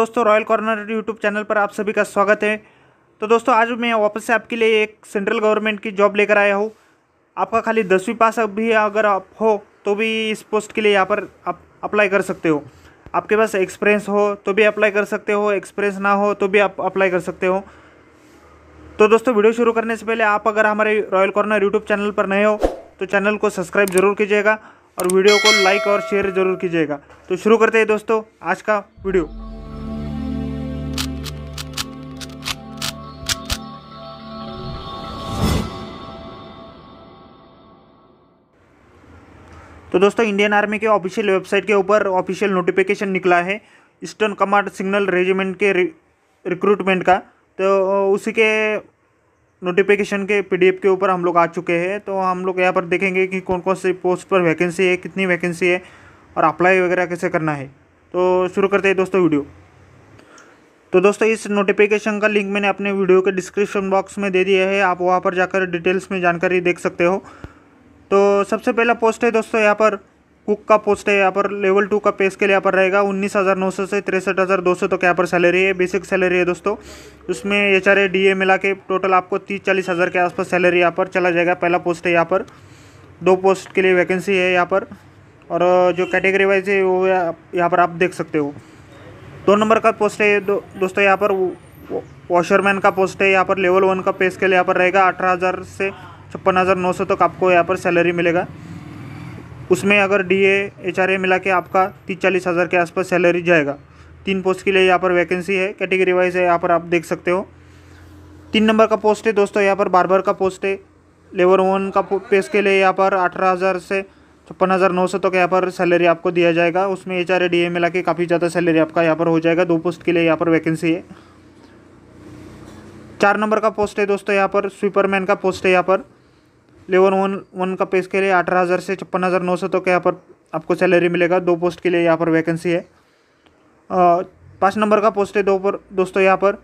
दोस्तों royal corner YouTube channel पर आप सभी का स्वागत है तो दोस्तों आज मैं वापस से आपके लिए एक सेंट्रल गवर्नमेंट की जॉब लेकर आया हूँ आपका खाली दसवीं पास अभी अगर आप हो तो भी इस पोस्ट के लिए यहाँ पर आप अप्लाई कर सकते हो आपके पास एक्सपीरियंस हो तो भी अप्लाई कर सकते हो एक्सपीरियंस ना हो तो भी आप अप्लाई कर सकते हो तो दोस्तों वीडियो शुरू करने से पहले आप अगर हमारे रॉयल कॉर्नर यूट्यूब चैनल पर नए हो तो चैनल को सब्सक्राइब जरूर कीजिएगा और वीडियो को लाइक और शेयर जरूर कीजिएगा तो शुरू करते हैं दोस्तों आज का वीडियो दोस्तों इंडियन आर्मी के ऑफिशियल वेबसाइट के ऊपर ऑफिशियल नोटिफिकेशन निकला है ईस्टर्न कमांड सिग्नल रेजिमेंट के रिक्रूटमेंट का तो उसी के नोटिफिकेशन के पीडीएफ के ऊपर हम लोग आ चुके हैं तो हम लोग यहाँ पर देखेंगे कि कौन कौन से पोस्ट पर वैकेंसी है कितनी वैकेंसी है और अप्लाई वगैरह कैसे करना है तो शुरू करते हैं दोस्तों वीडियो तो दोस्तों इस नोटिफिकेशन का लिंक मैंने अपने वीडियो के डिस्क्रिप्शन बॉक्स में दे दिया है आप वहाँ पर जाकर डिटेल्स में जानकारी देख सकते हो तो सबसे पहला पोस्ट है दोस्तों यहाँ पर कुक का पोस्ट है यहाँ पर लेवल टू का पे स्केल यहाँ पर रहेगा उन्नीस हज़ार नौ सौ से तिरसठ हज़ार दो सौ तक यहाँ पर सैलरी है बेसिक सैलरी है दोस्तों उसमें H R A D A मिला के टोटल आपको तीस चालीस हज़ार के आसपास सैलरी यहाँ पर चला जाएगा पहला पोस्ट है यहाँ पर दो पोस्ट के लिए वैकेंसी है यहाँ पर और जो कैटेगरी वाइज है वो यहाँ पर आप देख सकते हो दो नंबर का पोस्ट है दो, दोस्तों यहाँ पर वॉशरमैन का पोस्ट है यहाँ पर लेवल वन का पे स्केल यहाँ पर रहेगा अठारह हज़ार से छप्पन हज़ार नौ सौ तक आपको यहाँ पर सैलरी मिलेगा उसमें अगर डी ए मिला के आपका तीस चालीस हज़ार के आसपास सैलरी जाएगा तीन पोस्ट के लिए यहाँ पर वैकेंसी है कैटेगरी वाइज है यहाँ पर आप देख सकते हो तीन नंबर का पोस्ट है दोस्तों यहाँ पर बारबर का पोस्ट है लेबर वन का पेस के लिए यहाँ पर अठारह हज़ार से छप्पन हज़ार नौ सौ तक यहाँ पर सैलरी आपको दिया जाएगा उसमें H R A D A मिला के काफ़ी ज़्यादा सैलरी आपका यहाँ पर हो जाएगा दो पोस्ट के लिए यहाँ पर वैकेंसी है चार नंबर का पोस्ट है दोस्तों यहाँ पर स्वीपरमैन का पोस्ट है यहाँ पर लेवल वन वन का पे के लिए अठारह हज़ार से छप्पन हज़ार नौ सौ तक यहाँ पर आपको सैलरी मिलेगा दो पोस्ट के लिए यहाँ पर वैकेंसी है पाँच नंबर का पोस्ट है दो पर दोस्तों यहाँ पर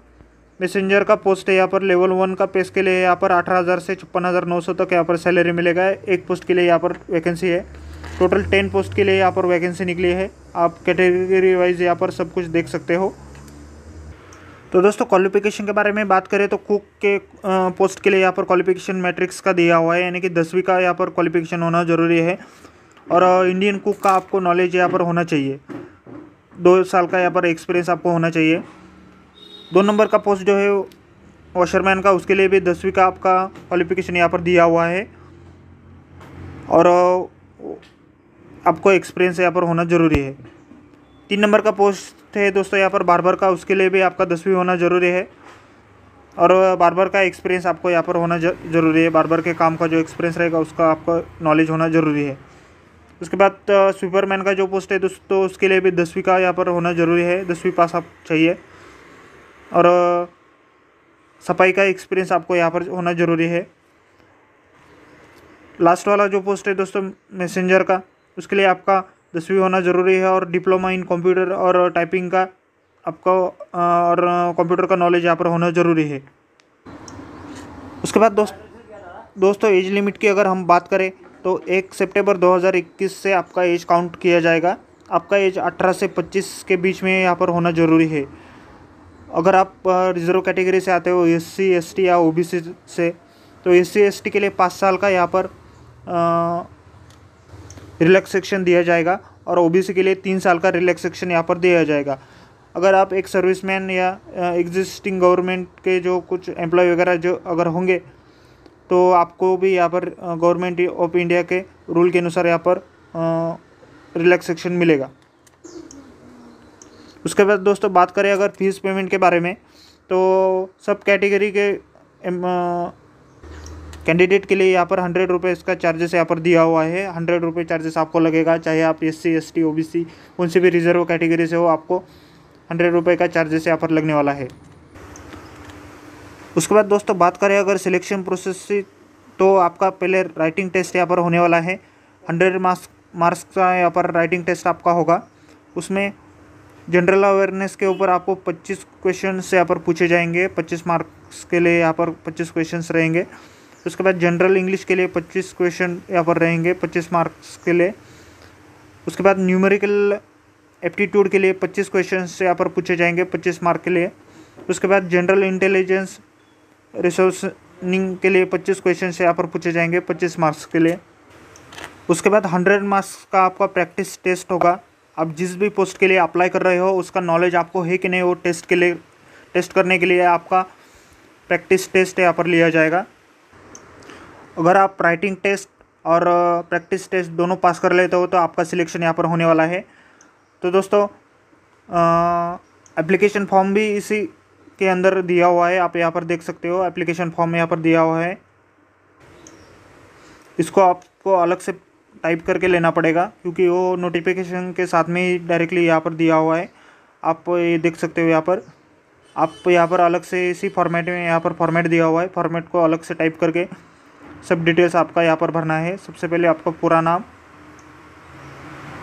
मैसेंजर का पोस्ट है यहाँ पर लेवल वन का पेज के लिए यहाँ पर अठारह हज़ार से छप्पन हज़ार नौ सौ तक यहाँ पर सैलरी मिलेगा एक पोस्ट के लिए यहाँ पर वैकेंसी है टोटल टेन पोस्ट के लिए यहाँ पर वैकेंसी निकली है आप कैटेगरी वाइज यहाँ पर सब कुछ देख सकते हो तो दोस्तों क्वालिफिकेशन के बारे में बात करें तो कुक के पोस्ट के लिए यहाँ पर क्वालिफिकेशन मैट्रिक्स का दिया हुआ है यानी कि दसवीं का यहाँ पर क्वालिफिकेशन होना ज़रूरी है और इंडियन कुक का आपको नॉलेज यहाँ पर होना चाहिए दो साल का यहाँ पर एक्सपीरियंस आपको होना चाहिए दो नंबर का पोस्ट जो है वॉशरमैन का उसके लिए भी दसवीं का आपका क्वालिफिकेशन यहाँ पर दिया हुआ है और आपको एक्सपीरियंस यहाँ पर होना ज़रूरी है तीन नंबर का पोस्ट सकते है दोस्तों यहाँ पर बारबर का उसके लिए भी आपका दसवीं होना ज़रूरी है और बारबर का एक्सपीरियंस आपको यहाँ पर होना ज़रूरी है बारबर के काम का जो एक्सपीरियंस रहेगा उसका आपको नॉलेज होना ज़रूरी है उसके बाद सुपरमैन का जो पोस्ट है दोस्तों उसके लिए भी दसवीं का यहाँ पर होना ज़रूरी है दसवीं पास आप चाहिए और सफाई का एक्सपीरियंस आपको यहाँ पर होना ज़रूरी है लास्ट वाला जो पोस्ट है दोस्तों मैसेंजर का उसके लिए आपका दसवीं होना ज़रूरी है और डिप्लोमा इन कंप्यूटर और टाइपिंग का आपको और कंप्यूटर का नॉलेज यहाँ पर होना ज़रूरी है उसके बाद दोस्त दोस्तों एज लिमिट की अगर हम बात करें तो एक सितंबर 2021 से आपका एज काउंट किया जाएगा आपका एज 18 से 25 के बीच में यहाँ पर होना ज़रूरी है अगर आप रिजर्व कैटेगरी से आते हो एस सी या ओ से तो एस सी के लिए पाँच साल का यहाँ पर रिलैक्सेशन दिया जाएगा और ओबीसी के लिए तीन साल का रिलैक्सेशन यहाँ पर दिया जाएगा अगर आप एक सर्विसमैन या एग्जिस्टिंग गवर्नमेंट के जो कुछ एम्प्लॉय वगैरह जो अगर होंगे तो आपको भी यहाँ पर गवर्नमेंट ऑफ इंडिया के रूल के अनुसार यहाँ पर रिलैक्सेशन मिलेगा उसके बाद दोस्तों बात करें अगर फीस पेमेंट के बारे में तो सब कैटेगरी के कैंडिडेट के लिए यहाँ पर हंड्रेड रुपीज़ का चार्जेस यहाँ पर दिया हुआ है हंड्रेड रुपये चार्जेस आपको लगेगा चाहे आप S C S T O B C कौन सी भी रिजर्व कैटेगरी से हो आपको हंड्रेड रुपये का चार्जेस यहाँ पर लगने वाला है उसके बाद दोस्तों बात करें अगर सिलेक्शन प्रोसेस से तो आपका पहले राइटिंग टेस्ट यहाँ पर होने वाला है हंड्रेड मार्क्स मार्क्स का यहाँ पर राइटिंग टेस्ट आपका होगा उसमें जनरल अवेयरनेस के ऊपर आपको 25 क्वेश्चन यहाँ पर पूछे जाएंगे 25 मार्क्स के लिए यहाँ पर 25 क्वेश्चन रहेंगे उसके बाद जनरल इंग्लिश के लिए पच्चीस क्वेश्चन यहाँ पर रहेंगे पच्चीस मार्क्स के लिए उसके बाद न्यूमेरिकल एप्टीट्यूड के लिए पच्चीस क्वेश्चन यहाँ पर पूछे जाएंगे पच्चीस मार्क के लिए उसके बाद जनरल इंटेलिजेंस रिसोर्सनिंग के लिए पच्चीस क्वेश्चन यहाँ पर पूछे जाएंगे पच्चीस मार्क्स के लिए उसके बाद हंड्रेड मार्क्स का आपका प्रैक्टिस टेस्ट होगा आप जिस भी पोस्ट के लिए अप्लाई कर रहे हो उसका नॉलेज आपको है कि नहीं वो टेस्ट के लिए टेस्ट करने के लिए आपका प्रैक्टिस टेस्ट यहाँ पर लिया जाएगा अगर आप राइटिंग टेस्ट और प्रैक्टिस टेस्ट दोनों पास कर लेते हो तो आपका सिलेक्शन यहाँ पर होने वाला है तो दोस्तों एप्लीकेशन फॉर्म भी इसी के अंदर दिया हुआ है आप यहाँ पर देख सकते हो एप्लीकेशन फॉर्म यहाँ पर दिया हुआ है इसको आपको अलग से टाइप करके लेना पड़ेगा क्योंकि वो नोटिफिकेशन के साथ में ही डायरेक्टली यहाँ पर दिया हुआ है आप ये देख सकते हो यहाँ पर आप यहाँ पर अलग से इसी फॉर्मेट में यहाँ पर फॉर्मेट दिया हुआ है फॉर्मेट को अलग से टाइप करके सब डिटेल्स आपका यहाँ पर भरना है सबसे पहले आपका पूरा नाम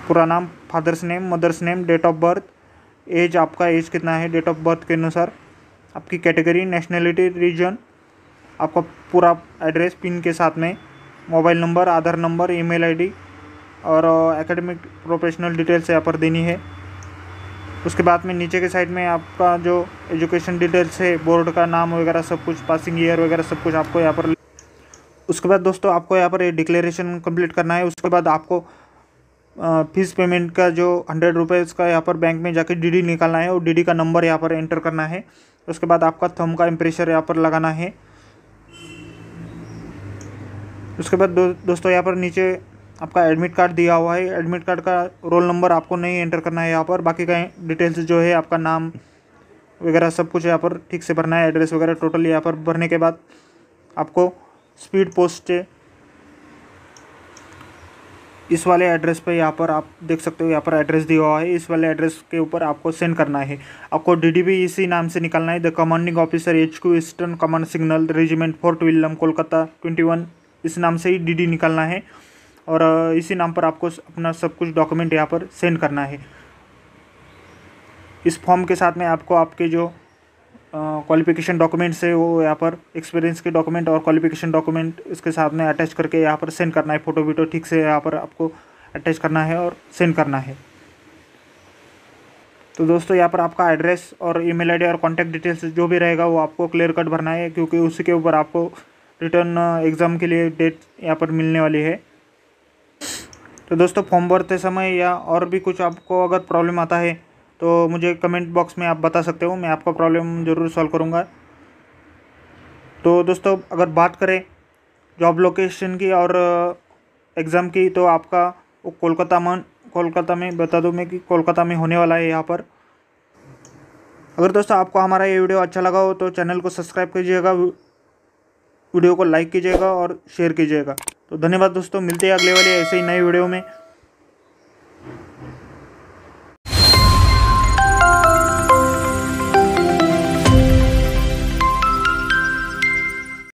पूरा नाम father's name mother's name date of birth age आपका एज कितना है डेट ऑफ बर्थ के अनुसार आपकी कैटेगरी नेशनलिटी रीजन आपका पूरा एड्रेस पिन के साथ में mobile number Aadhaar number email ID और एकेडमिक प्रोफेशनल डिटेल्स यहाँ पर देनी है उसके बाद में नीचे के साइड में आपका जो एजुकेशन डिटेल्स है बोर्ड का नाम वगैरह सब कुछ पासिंग ईयर वगैरह सब कुछ आपको यहाँ पर उसके बाद दोस्तों आपको यहाँ पर ये डिक्लेरेशन कंप्लीट करना है उसके बाद आपको फीस पेमेंट का जो हंड्रेड रुपीज़ का यहाँ पर बैंक में जाके डीडी निकालना है और डीडी का नंबर यहाँ पर एंटर करना है उसके बाद आपका थम का इम्प्रेशर यहाँ पर लगाना है उसके बाद दो, दोस्तों यहाँ पर नीचे आपका एडमिट कार्ड दिया हुआ है एडमिट कार्ड का रोल नंबर आपको नहीं एंटर करना है यहाँ पर बाकी का डिटेल्स जो है आपका नाम वगैरह सब कुछ यहाँ पर ठीक से भरना है एड्रेस वगैरह टोटल यहाँ पर भरने के बाद आपको स्पीड पोस्ट इस वाले एड्रेस पे यहाँ पर आप देख सकते हो यहाँ पर एड्रेस दिया हुआ है इस वाले एड्रेस के ऊपर आपको सेंड करना है आपको डी डी इसी नाम से निकालना है the commanding officer H Q Eastern command signal Regiment Fort William Kolkata twenty one इस नाम से ही डी डी निकालना है और इसी नाम पर आपको अपना सब कुछ डॉक्यूमेंट यहाँ पर सेंड करना है इस फॉर्म के साथ में आपको आपके जो क्वालिफिकेशन डॉक्यूमेंट से वो यहाँ पर एक्सपीरियंस के डॉक्यूमेंट और क्वालिफिकेशन डॉक्यूमेंट इसके साथ में अटैच करके यहाँ पर सेंड करना है फ़ोटो वीटो ठीक से यहाँ पर आपको अटैच करना है और सेंड करना है तो दोस्तों यहाँ पर आपका एड्रेस और ईमेल आईडी और कॉन्टैक्ट डिटेल्स जो भी रहेगा वो आपको क्लियर कट भरना है क्योंकि उसी के ऊपर आपको रिटर्न एग्ज़ाम uh, के लिए डेट यहाँ पर मिलने वाली है तो दोस्तों फॉर्म भरते समय या और भी कुछ आपको अगर प्रॉब्लम आता है तो मुझे कमेंट बॉक्स में आप बता सकते हो मैं आपका प्रॉब्लम ज़रूर सॉल्व करूँगा तो दोस्तों अगर बात करें जॉब लोकेशन की और एग्ज़ाम की तो आपका कोलकाता मन कोलकाता में बता दूँ मैं कि कोलकाता में होने वाला है यहाँ पर अगर दोस्तों आपको हमारा ये वीडियो अच्छा लगा हो तो चैनल को सब्सक्राइब कीजिएगा वीडियो को लाइक कीजिएगा और शेयर कीजिएगा तो धन्यवाद दोस्तों मिलते हैं अगले वाले ऐसे ही नए वीडियो में